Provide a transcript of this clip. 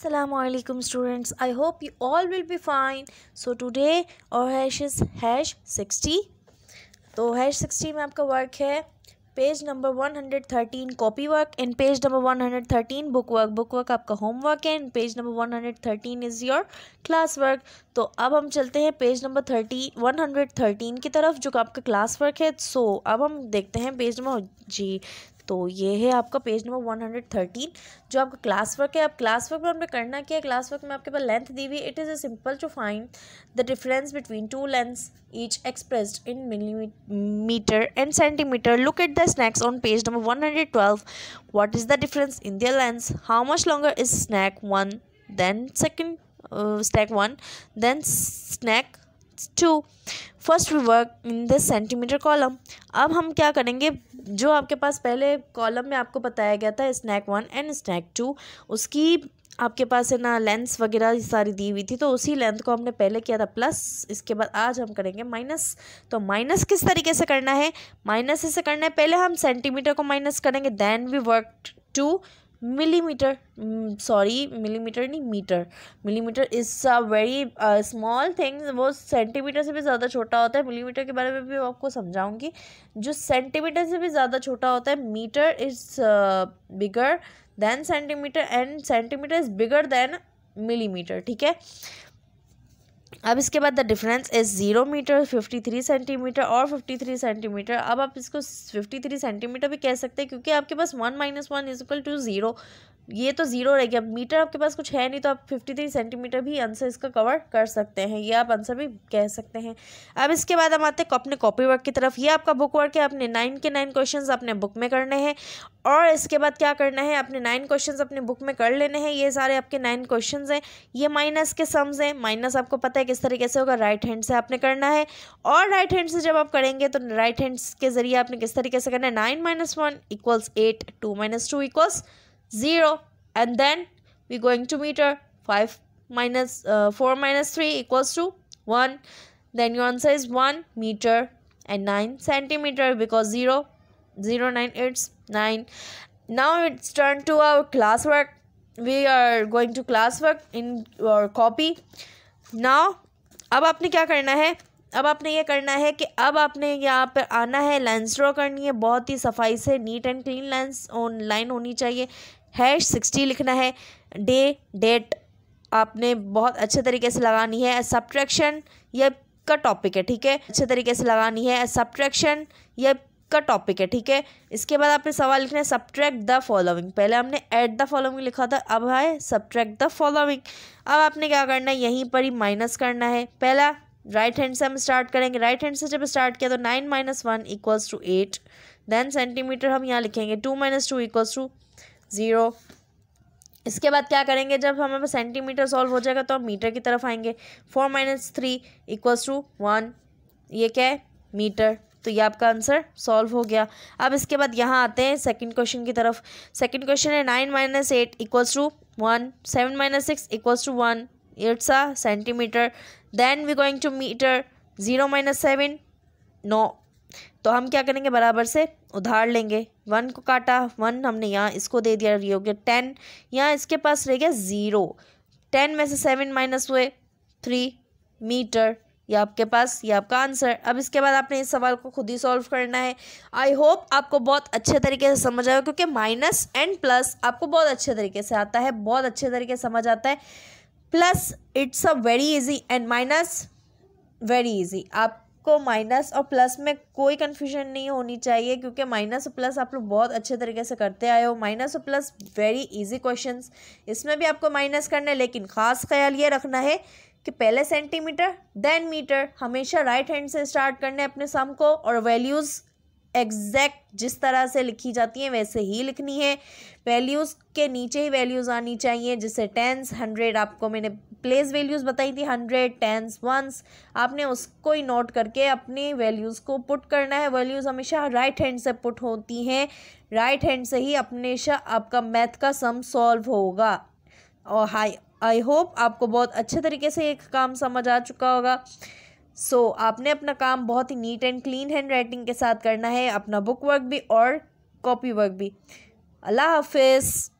Assalamualaikum students. I hope you all will be fine. So today our hash is hash 60. तो hash 60 में आपका work है page number 113 copy work and page number 113 book work book work आपका homework है and page number 113 is your class work तो अब हम चलते हैं पेज नंबर थर्टी 113 की तरफ जो आपका क्लास वर्क है सो so, अब हम देखते हैं पेज नंबर जी तो ये है आपका पेज नंबर 113 जो आपका क्लास वर्क है आप क्लास वर्क में आपने करना क्या है क्लास वर्क में आपके पास लेंथ दी हुई it is a simple to find the difference between two lengths each expressed in millimetre and centimetre look at the snakes on page number one hundred twelve what is the difference in their lengths how much longer is snake one then second snake one 1 snake two first we work in the centimetre column अब हम क्या करेंगे जो आपके पास पहले column में आपको बताया गया था snake one and snake two उसकी आपके पास है ना लेंथ वगैरह सारी दी हुई थी तो उसी लेंथ को हमने पहले किया था प्लस इसके बाद आज हम करेंगे माइनस तो माइनस किस तरीके से करना है माइनस इसे करना है पहले हम सेंटीमीटर को माइनस करेंगे then we work to millimetre sorry millimetre नहीं metre millimetre is a very small thing वो सेंटीमीटर से भी ज़्यादा छोटा होता है मिलीमीटर के बारे में भी आपको समझाऊंगी जो सेंटीमीटर से भी ज़्यादा छोटा होता है metre is bigger than centimetre and centimetre is bigger than millimetre ठीक है अब इसके बाद the difference is zero metre fifty three centimetre और फिफ्टी थ्री सेंटीमीटर अब आप इसको फिफ्टी थ्री सेंटीमीटर भी कह सकते हैं क्योंकि आपके पास one minus one is equal to zero ये तो ज़ीरो रहेगी अब मीटर आपके पास कुछ है नहीं तो आप फिफ्टी थ्री सेंटीमीटर भी आंसर इसका कवर कर सकते हैं ये आप आंसर भी कह सकते हैं अब इसके बाद हम आते हैं अपने कॉपी वर्क की तरफ ये आपका बुक वर्क है आपने नाइन के नाइन क्वेश्चन अपने बुक में करने हैं और इसके बाद क्या करना है अपने नाइन क्वेश्चन अपने बुक में कर लेने हैं ये सारे आपके नाइन क्वेश्चन हैं ये माइनस के सम्स हैं माइनस आपको पता है किस तरीके से होगा राइट हैंड से आपने करना है और राइट हैंड से जब आप करेंगे तो राइट हैंड के ज़रिए आपने किस तरीके से करना है nine minus one equals eight two minus two equals zero and then we going to meter 5 minus, uh, 4 minus 3 equals to 1 then your answer is 1 meter and 9 centimeter because 0 0 9 it's 9 now it's turn to our classwork we are going to classwork in our copy now अब आपने क्या करना है अब आपने ये करना है कि अब आपने यहाँ पर आना है लाइन्स ड्रॉ करनी है बहुत ही सफाई से neat and clean lines on line होनी चाहिए हैश सिक्सटी लिखना है डे डेट आपने बहुत अच्छे तरीके से लगानी है सब्ट्रैक्शन ये का टॉपिक है ठीक है अच्छे तरीके से लगानी है सब्ट्रैक्शन ये का टॉपिक है ठीक है इसके बाद आपने सवाल लिखना है सब्ट्रैक्ट द फॉलोइंग पहले हमने एट द फॉलोइंग लिखा था अब है सब्ट्रैक्ट द फॉलोइंग अब आपने क्या करना है यहीं पर ही माइनस करना है पहला राइट हैंड से हम स्टार्ट करेंगे राइट हैंड से जब स्टार्ट किया तो nine minus one equals to eight then centimetre हम यहाँ लिखेंगे two minus two equals to zero इसके बाद क्या करेंगे जब हमारे पास सेंटीमीटर सॉल्व हो जाएगा तो हम मीटर की तरफ आएंगे four minus three equals to one ये क्या है मीटर तो ये आपका आंसर सॉल्व हो गया अब इसके बाद यहाँ आते हैं सेकंड क्वेश्चन की तरफ सेकंड क्वेश्चन है nine minus eight equals to one seven minus six equals to one it's a centimetre then we going to metre zero minus seven no तो हम क्या करेंगे बराबर से उधार लेंगे वन को काटा वन हमने यहाँ इसको दे दिया ये हो गया टेन यहाँ इसके पास रह गया ज़ीरो टेन में से सेवन माइनस हुए थ्री मीटर ये आपके पास ये आपका आंसर अब इसके बाद आपने इस सवाल को खुद ही सॉल्व करना है आई होप आपको बहुत अच्छे तरीके से समझ आएगा क्योंकि माइनस एंड प्लस आपको बहुत अच्छे तरीके से आता है बहुत अच्छे तरीके से समझ आता है plus it's a very easy and minus very easy आप को माइनस और प्लस में कोई कन्फ्यूजन नहीं होनी चाहिए क्योंकि माइनस और प्लस आप लोग बहुत अच्छे तरीके से करते आए हो माइनस और प्लस वेरी इजी क्वेश्चंस इसमें भी आपको माइनस करना है लेकिन ख़ास ख्याल ये रखना है कि पहले सेंटीमीटर देन मीटर हमेशा राइट हैंड से स्टार्ट करना है अपने सम को और वैल्यूज़ एग्जैक्ट जिस तरह से लिखी जाती हैं वैसे ही लिखनी है वैल्यूज़ के नीचे ही वैल्यूज़ आनी चाहिए जैसे टेंस हंड्रेड आपको मैंने प्लेस वैल्यूज़ बताई थी हंड्रेड टेंस वंस आपने उसको ही नोट करके अपने वैल्यूज़ को पुट करना है वैल्यूज़ हमेशा राइट हैंड से पुट होती हैं राइट हैंड से ही अपने आपका मैथ का सम सॉल्व होगा और हाई आई होप आपको बहुत अच्छे तरीके से एक काम समझ आ चुका होगा सो so, आपने अपना काम बहुत ही neat and clean handwriting के साथ करना है अपना बुक वर्क भी और कॉपी वर्क भी अल्लाह हाफिज़